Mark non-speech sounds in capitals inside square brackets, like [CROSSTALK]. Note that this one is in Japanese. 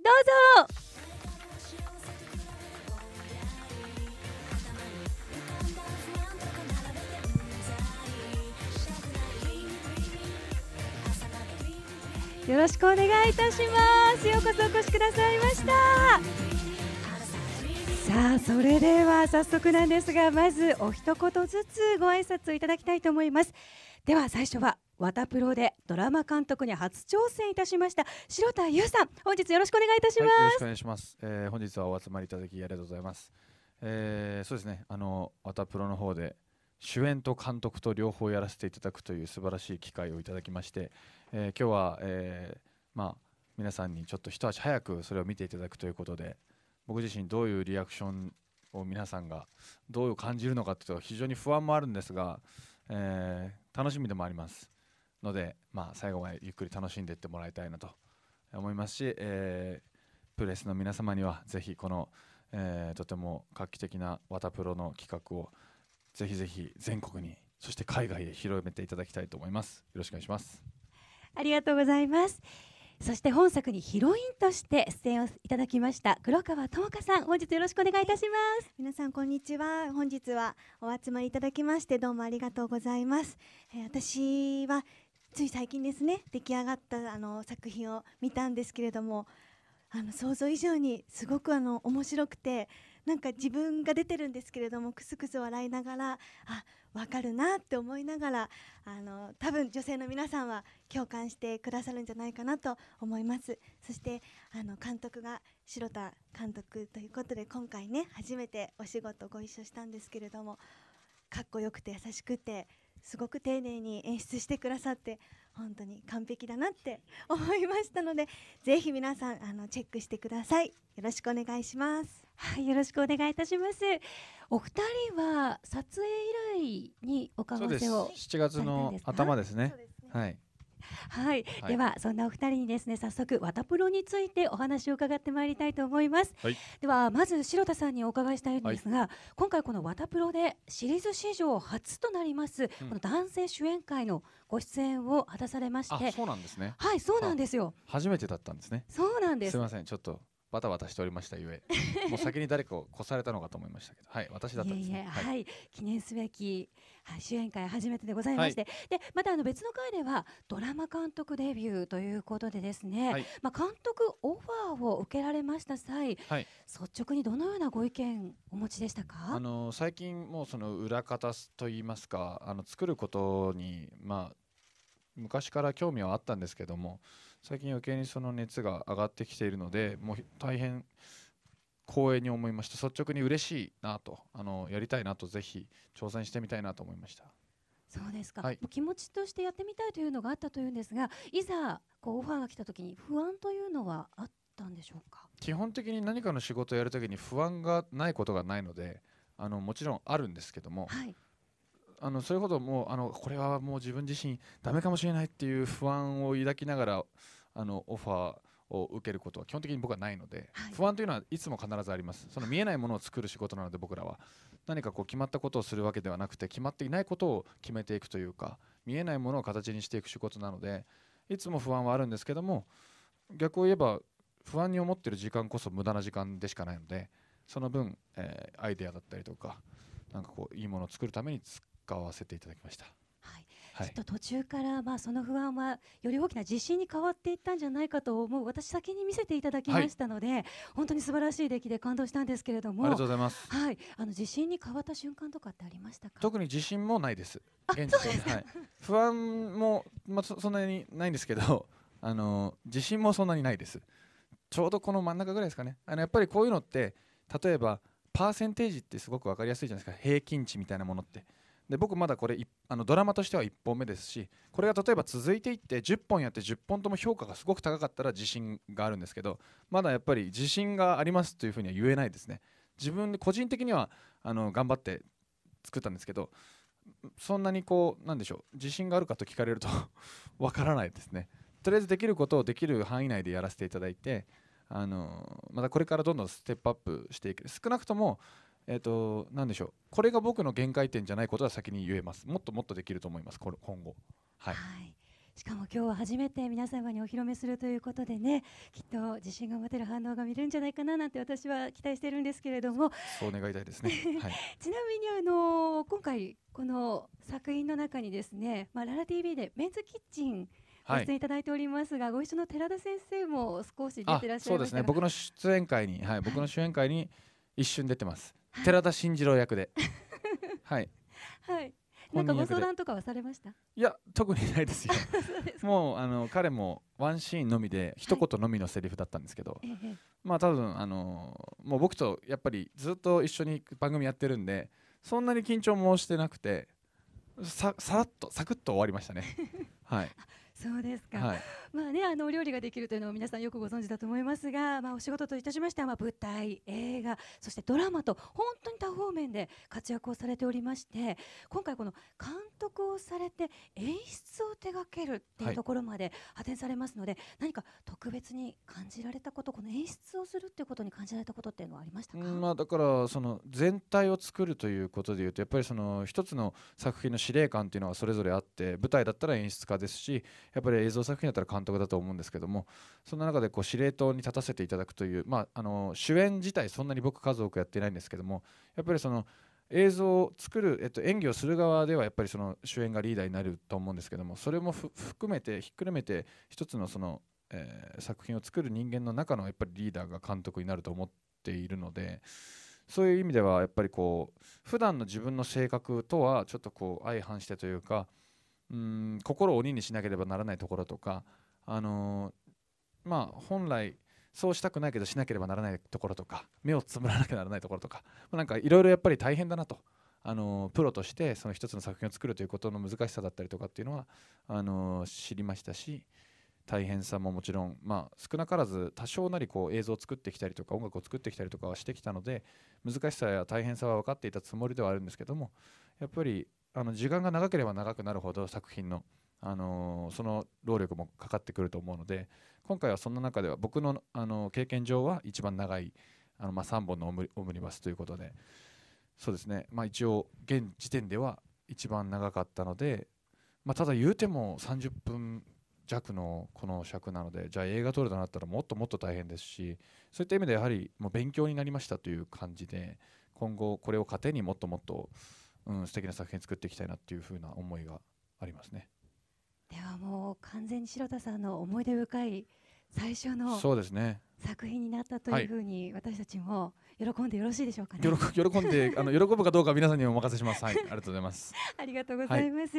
どうぞよろしくお願いいたしますようこそお越しくださいましたさあそれでは早速なんですがまずお一言ずつご挨拶いただきたいと思いますでは最初はワタプロでドラマ監督に初挑戦いたしました白田優さん本日よろしくお願いいたします、はい、よろしくお願いします、えー、本日はお集まりいただきありがとうございます、えー、そうですねあのワタプロの方で主演と監督と両方やらせていただくという素晴らしい機会をいただきまして、えー、今日は、えー、まあ皆さんにちょっと一足早くそれを見ていただくということで僕自身どういうリアクションを皆さんがどう感じるのかというと非常に不安もあるんですが、えー、楽しみでもあります。ので、まあ、最後までゆっくり楽しんでいってもらいたいなと思いますし、えー、プレスの皆様にはぜひこの、えー、とても画期的なワタプロの企画をぜひぜひ全国にそして海外へ広めていただきたいと思いますよろしくお願いしますありがとうございますそして本作にヒロインとして出演をいただきました黒川智香さん本日よろしくお願いいたします皆さんこんにちは本日はお集まりいただきましてどうもありがとうございます、えー、私はつい最近ですね出来上がったあの作品を見たんですけれどもあの想像以上にすごくあの面白くてなんか自分が出てるんですけれどもくすくす笑いながらあ分かるなって思いながらあの多分女性の皆さんは共感してくださるんじゃないかなと思いますそしてあの監督が城田監督ということで今回ね初めてお仕事ご一緒したんですけれどもかっこよくて優しくてすごく丁寧に演出してくださって本当に完璧だなって思いましたのでぜひ皆さんあのチェックしてくださいよろしくお願いしますはいよろしくお願いいたしますお二人は撮影以来にお顔合わせを7月の頭ですね、ね、はいはい、はい、ではそんなお二人にですね早速ワタプロについてお話を伺ってまいりたいと思います、はい、ではまず白田さんにお伺いしたいんですが、はい、今回このワタプロでシリーズ史上初となります、うん、この男性主演会のご出演を果たされましてそうなんですねはいそうなんですよ初めてだったんですねそうなんですすみませんちょっとバタバタしておりましたゆえ、もう先に誰かを越されたのかと思いましたけど、はい、私だったんです、ね、いやいや、はい、はい、記念すべき、はい、主演会初めてでございまして、はい、でまたあの別の回ではドラマ監督デビューということでですね、はい、まあ監督オファーを受けられました際、はい、率直にどのようなご意見お持ちでしたか？あの最近もうその裏方と言いますか、あの作ることにまあ昔から興味はあったんですけども。最近余計にその熱が上がってきているのでもう大変光栄に思いました率直に嬉しいなとあのやりたいなとぜひ挑戦してみたいなと思いましたそうですか、はい、気持ちとしてやってみたいというのがあったというんですがいざこうオファーが来た時に不安というのはあったんでしょうか基本的に何かの仕事をやるときに不安がないことがないのであのもちろんあるんですけども、はいあのそれこどもうあのこれはもう自分自身ダメかもしれないっていう不安を抱きながらあのオファーを受けることは基本的に僕はないので、はい、不安というのはいつも必ずありますその見えないものを作る仕事なので僕らは何かこう決まったことをするわけではなくて決まっていないことを決めていくというか見えないものを形にしていく仕事なのでいつも不安はあるんですけども逆を言えば不安に思ってる時間こそ無駄な時間でしかないのでその分、えー、アイデアだったりとか何かこういいものを作るために使使わせていただきました。はいはい、ちょっと途中から、まあ、その不安はより大きな自信に変わっていったんじゃないかと思う私先に見せていただきましたので、はい、本当に素晴らしい出来で感動したんですけれどもありがとうございます、はい、あの自信に変わった瞬間とかってありましたか特に自信もないです現時点で、はい、不安も、まあ、そんなにないんですけど [LAUGHS] あの自信もそんなにないですちょうどこの真ん中ぐらいですかねあのやっぱりこういうのって例えばパーセンテージってすごく分かりやすいじゃないですか平均値みたいなものって。で僕まだこれあのドラマとしては1本目ですしこれが例えば続いていって10本やって10本とも評価がすごく高かったら自信があるんですけどまだやっぱり自信がありますというふうには言えないですね自分で個人的にはあの頑張って作ったんですけどそんなにこうなんでしょう自信があるかと聞かれると [LAUGHS] わからないですねとりあえずできることをできる範囲内でやらせていただいてあのまたこれからどんどんステップアップしていく少なくともえっと、なでしょう、これが僕の限界点じゃないことは先に言えます、もっともっとできると思います、これ今後。はい、はいしかも今日は初めて皆様にお披露目するということでねきっと自信が持てる反応が見れるんじゃないかななんて私は期待してるんですけれどもそう願いたいですね、[LAUGHS] はい、ちなみにあの今回この作品の中にですね、まあ、ララ TV でメンズキッチンご出演いただいておりますが、はい、ご一緒の寺田先生も少し出てらっしゃいまそうですね僕の出演会に、はい、僕の主演会に一瞬出てます寺田真次郎役で [LAUGHS] はいはいなんかご相談とかはされましたいや特にないですよ [LAUGHS] もうあの彼もワンシーンのみで一言のみのセリフだったんですけど、はい、まあ多分あのもう僕とやっぱりずっと一緒に番組やってるんでそんなに緊張もしてなくてささらっとサクッと終わりましたね [LAUGHS] はいそうですか、はい、まあねあのお料理ができるというのを皆さんよくご存知だと思いますが、まあ、お仕事といたしましては、まあ、舞台映画そしてドラマと本当に多方面で活躍をされておりまして今回この監督をされて演出を手掛けるっていうところまで派遣されますので、はい、何か特別に感じられたことこの演出をするっていうことに感じられたことっていうのはありましたか、まあ、だからその全体を作るということでいうとやっぱりその一つの作品の司令官っていうのはそれぞれあって舞台だったら演出家ですしやっぱり映像作品だったら監督だと思うんですけどもそんな中でこう司令塔に立たせていただくという、まあ、あの主演自体そんなに僕数多くやってないんですけどもやっぱりその映像を作る、えっと、演技をする側ではやっぱりその主演がリーダーになると思うんですけどもそれも含めてひっくるめて一つのその、えー、作品を作る人間の中のやっぱりリーダーが監督になると思っているのでそういう意味ではやっぱりこう普段の自分の性格とはちょっとこう相反してというかうん心を鬼にしなければならないところとか、あのー、まあ、本来そうしたくないけどしなければならないところとか目をつむらなきゃならないところとか、何かいろいろやっぱり大変だなと。あのー、プロとしてその一つの作品を作るということの難しさだったりとかっていうのはあのー、知りましたし大変さももちろん、まあ、少なからず多少なりこう映像を作ってきたりとか音楽を作ってきたりとかはしてきたので難しさや大変さは分かっていたつもりではあるんですけどもやっぱりあの時間が長ければ長くなるほど作品の、あのー、その労力もかかってくると思うので今回はそんな中では僕の、あの経験上は一番長いあの、まあ、3本のオムオムニバスということでそうですね、まあ、一応現時点では一番長かったので、まあ、ただ言うても30分弱のこの尺なのでじゃあ映画撮るとなったらもっともっと大変ですしそういった意味でやはりもう勉強になりましたという感じで今後これを糧にもっともっとうん、素敵な作品作っていきたいなっていうふうな思いがありますねではもう完全に城田さんの思い出深い最初のそうですね作品になったというふうに私たちも喜んでよろしいでしょうかね、はい、喜んであの喜ぶかどうか皆さんにお任せしますはいありがとうございます、[LAUGHS] ありがとうございます、はい